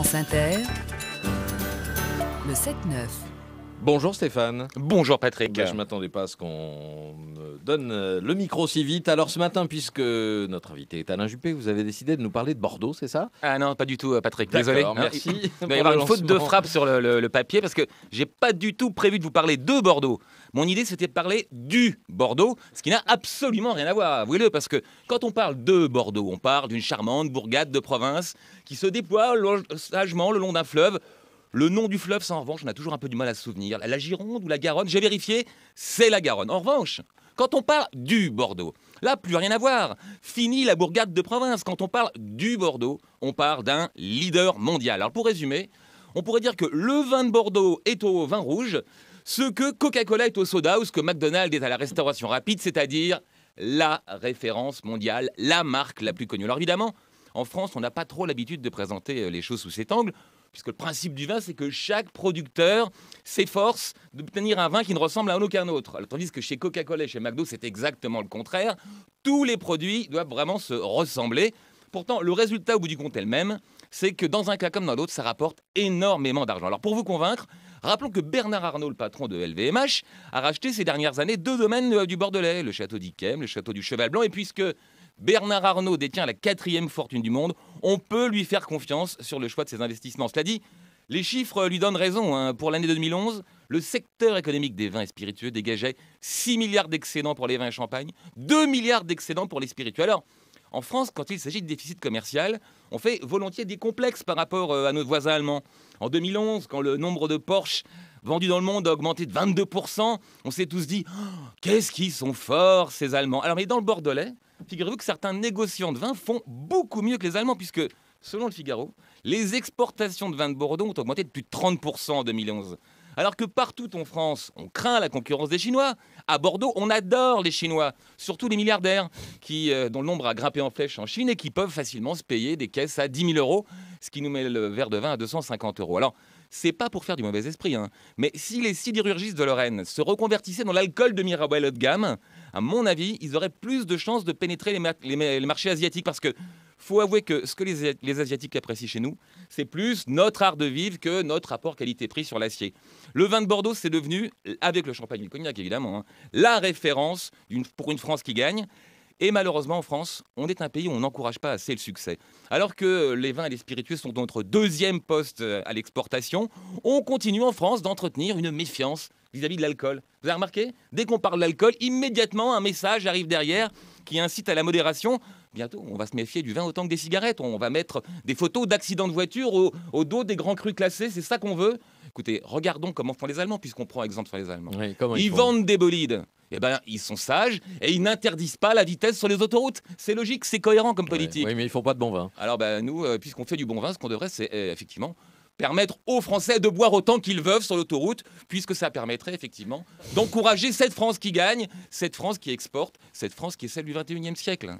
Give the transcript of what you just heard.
France Inter, le 7-9. Bonjour Stéphane. Bonjour Patrick. Je ben, je m'attendais pas à ce qu'on donne euh, le micro si vite. Alors ce matin, puisque notre invité est Alain Juppé, vous avez décidé de nous parler de Bordeaux, c'est ça Ah non, pas du tout, euh, Patrick. Désolé. Merci. Il va y avoir une faute de frappe sur le, papier parce que j'ai pas du tout prévu de vous parler de Bordeaux. Mon idée, c'était de parler du Bordeaux, ce qui n'a absolument rien à voir, avouez-le, parce que quand on parle de Bordeaux, on parle d'une charmante bourgade de province qui se déploie sagement le long d'un fleuve le nom du fleuve, ça en revanche, on a toujours un peu du mal à se souvenir. La Gironde ou la Garonne, j'ai vérifié, c'est la Garonne. En revanche, quand on parle du Bordeaux, là, plus rien à voir. Fini la bourgade de province. Quand on parle du Bordeaux, on parle d'un leader mondial. Alors pour résumer, on pourrait dire que le vin de Bordeaux est au vin rouge, ce que Coca-Cola est au soda ou ce que McDonald's est à la restauration rapide, c'est-à-dire la référence mondiale, la marque la plus connue. Alors évidemment, en France, on n'a pas trop l'habitude de présenter euh, les choses sous cet angle, puisque le principe du vin, c'est que chaque producteur s'efforce d'obtenir un vin qui ne ressemble à aucun autre. Alors, tandis que chez Coca-Cola et chez McDo, c'est exactement le contraire. Tous les produits doivent vraiment se ressembler. Pourtant, le résultat au bout du compte elle même, c'est que dans un cas comme dans l'autre, ça rapporte énormément d'argent. Alors pour vous convaincre, rappelons que Bernard Arnault, le patron de LVMH, a racheté ces dernières années deux domaines euh, du Bordelais, le château d'Yquem, le château du Cheval Blanc, et puisque Bernard Arnault détient la quatrième fortune du monde. On peut lui faire confiance sur le choix de ses investissements. Cela dit, les chiffres lui donnent raison. Hein. Pour l'année 2011, le secteur économique des vins et spiritueux dégageait 6 milliards d'excédents pour les vins et champagne, 2 milliards d'excédents pour les spiritueux. Alors, en France, quand il s'agit de déficit commercial, on fait volontiers des complexes par rapport euh, à nos voisins allemands. En 2011, quand le nombre de Porsche vendus dans le monde a augmenté de 22%, on s'est tous dit oh, Qu'est-ce qu'ils sont forts, ces Allemands !» Alors, mais dans le Bordelais, figurez-vous que certains négociants de vin font beaucoup mieux que les Allemands, puisque, selon le Figaro, les exportations de vin de Bordeaux ont augmenté de plus de 30% en 2011. Alors que partout en France, on craint la concurrence des Chinois, à Bordeaux, on adore les Chinois, surtout les milliardaires, qui, euh, dont le nombre a grimpé en flèche en Chine et qui peuvent facilement se payer des caisses à 10 000 euros, ce qui nous met le verre de vin à 250 euros. Alors, c'est pas pour faire du mauvais esprit, hein. mais si les sidérurgistes de Lorraine se reconvertissaient dans l'alcool de Mirabeau haut de gamme, à mon avis, ils auraient plus de chances de pénétrer les, marchés asiatiques parce que faut avouer que ce que les, Asiatiques apprécient chez nous, c'est plus notre art de vivre que notre rapport qualité-prix sur l'acier. Le vin de Bordeaux, c'est devenu, avec le champagne et le cognac évidemment, hein, la référence pour une France qui gagne. Et malheureusement, en France, on est un pays où on n'encourage pas assez le succès. Alors que les vins et les spiritueux sont notre deuxième poste euh, à l'exportation, on continue en France d'entretenir une méfiance vis-à-vis de l'alcool. Vous avez remarqué Dès qu'on parle d'alcool, immédiatement un message arrive derrière qui incite à la modération. Bientôt, on va se méfier du vin autant que des cigarettes. On va mettre des photos d'accidents de voiture au, dos des grands crus classés. C'est ça qu'on veut Écoutez, regardons comment font les Allemands, puisqu'on prend exemple sur les Allemands. ils vendent des bolides eh ben, ils sont sages et ils n'interdisent pas la vitesse sur les autoroutes. C'est logique, c'est cohérent comme politique. oui, mais ils ne font pas de bon vin. Alors ben, nous, euh, puisqu'on fait du bon vin, ce qu'on devrait, c'est eh, effectivement permettre aux Français de boire autant qu'ils veulent sur l'autoroute, puisque ça permettrait effectivement d'encourager cette France qui gagne, cette France qui exporte, cette France qui est celle du 21e siècle.